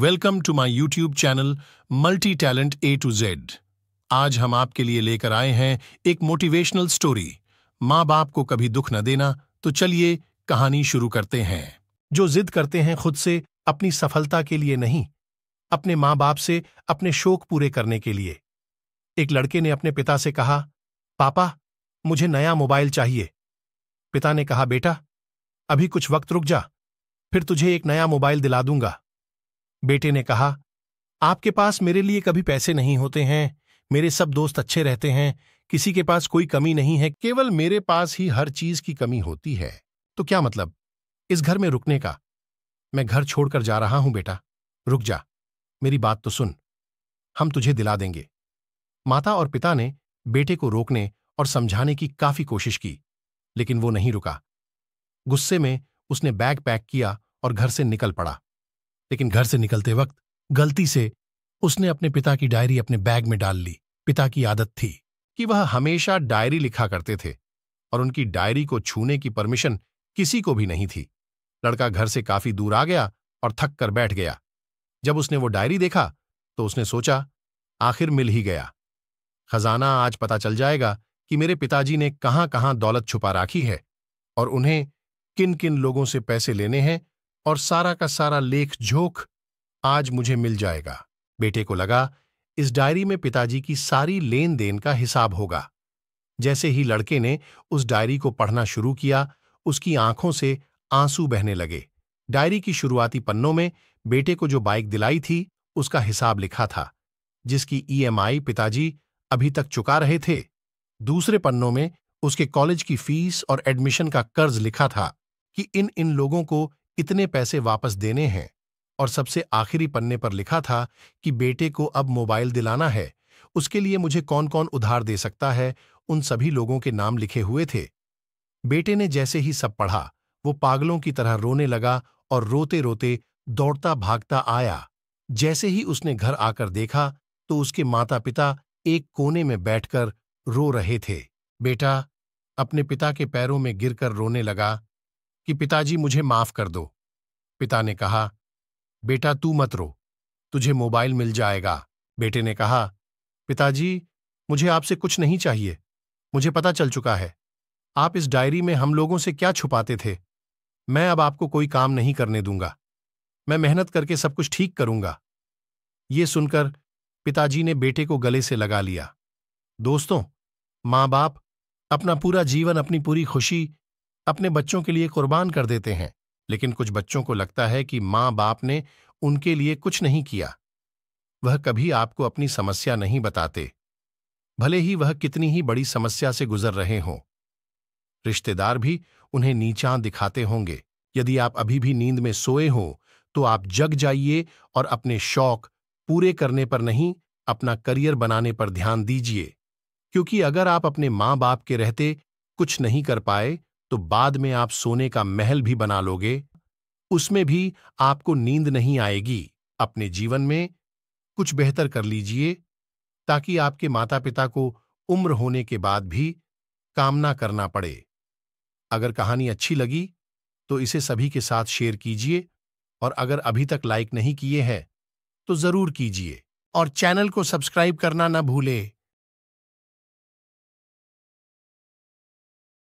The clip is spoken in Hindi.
welcome to my YouTube channel multi talent A to Z आज हम आपके लिए लेकर आए हैं एक मोटिवेशनल स्टोरी माँ बाप को कभी दुख न देना तो चलिए कहानी शुरू करते हैं जो जिद करते हैं खुद से अपनी सफलता के लिए नहीं अपने माँ बाप से अपने शोक पूरे करने के लिए एक लड़के ने अपने पिता से कहा पापा मुझे नया मोबाइल चाहिए पिता ने कहा बेटा अभी कुछ वक्त रुक जा फिर तुझे एक नया मोबाइल दिला दूंगा बेटे ने कहा आपके पास मेरे लिए कभी पैसे नहीं होते हैं मेरे सब दोस्त अच्छे रहते हैं किसी के पास कोई कमी नहीं है केवल मेरे पास ही हर चीज की कमी होती है तो क्या मतलब इस घर में रुकने का मैं घर छोड़कर जा रहा हूं बेटा रुक जा मेरी बात तो सुन हम तुझे दिला देंगे माता और पिता ने बेटे को रोकने और समझाने की काफी कोशिश की लेकिन वो नहीं रुका गुस्से में उसने बैग पैक किया और घर से निकल पड़ा लेकिन घर से निकलते वक्त गलती से उसने अपने पिता की डायरी अपने बैग में डाल ली पिता की आदत थी कि वह हमेशा डायरी लिखा करते थे और उनकी डायरी को छूने की परमिशन किसी को भी नहीं थी लड़का घर से काफी दूर आ गया और थक कर बैठ गया जब उसने वो डायरी देखा तो उसने सोचा आखिर मिल ही गया खजाना आज पता चल जाएगा कि मेरे पिताजी ने कहाँ कहाँ दौलत छुपा रखी है और उन्हें किन किन लोगों से पैसे लेने हैं और सारा का सारा लेख झोंक आज मुझे मिल जाएगा बेटे को लगा इस डायरी में पिताजी की सारी लेन देन का हिसाब होगा जैसे ही लड़के ने उस डायरी को पढ़ना शुरू किया उसकी आंखों से आंसू बहने लगे डायरी की शुरुआती पन्नों में बेटे को जो बाइक दिलाई थी उसका हिसाब लिखा था जिसकी ईएमआई पिताजी अभी तक चुका रहे थे दूसरे पन्नों में उसके कॉलेज की फीस और एडमिशन का कर्ज लिखा था कि इन इन लोगों को इतने पैसे वापस देने हैं और सबसे आखिरी पन्ने पर लिखा था कि बेटे को अब मोबाइल दिलाना है उसके लिए मुझे कौन कौन उधार दे सकता है उन सभी लोगों के नाम लिखे हुए थे बेटे ने जैसे ही सब पढ़ा वो पागलों की तरह रोने लगा और रोते रोते दौड़ता भागता आया जैसे ही उसने घर आकर देखा तो उसके माता पिता एक कोने में बैठकर रो रहे थे बेटा अपने पिता के पैरों में गिरकर रोने लगा कि पिताजी मुझे माफ कर दो पिता ने कहा बेटा तू मत रो तुझे मोबाइल मिल जाएगा बेटे ने कहा पिताजी मुझे आपसे कुछ नहीं चाहिए मुझे पता चल चुका है आप इस डायरी में हम लोगों से क्या छुपाते थे मैं अब आपको कोई काम नहीं करने दूंगा मैं मेहनत करके सब कुछ ठीक करूंगा ये सुनकर पिताजी ने बेटे को गले से लगा लिया दोस्तों माँ बाप अपना पूरा जीवन अपनी पूरी खुशी अपने बच्चों के लिए कुर्बान कर देते हैं लेकिन कुछ बच्चों को लगता है कि माँ बाप ने उनके लिए कुछ नहीं किया वह कभी आपको अपनी समस्या नहीं बताते भले ही वह कितनी ही बड़ी समस्या से गुजर रहे हों रिश्तेदार भी उन्हें नीचा दिखाते होंगे यदि आप अभी भी नींद में सोए हों तो आप जग जाइए और अपने शौक पूरे करने पर नहीं अपना करियर बनाने पर ध्यान दीजिए क्योंकि अगर आप अपने माँ बाप के रहते कुछ नहीं कर पाए तो बाद में आप सोने का महल भी बना लोगे उसमें भी आपको नींद नहीं आएगी अपने जीवन में कुछ बेहतर कर लीजिए ताकि आपके माता पिता को उम्र होने के बाद भी कामना करना पड़े अगर कहानी अच्छी लगी तो इसे सभी के साथ शेयर कीजिए और अगर अभी तक लाइक नहीं किए हैं तो ज़रूर कीजिए और चैनल को सब्सक्राइब करना न भूलें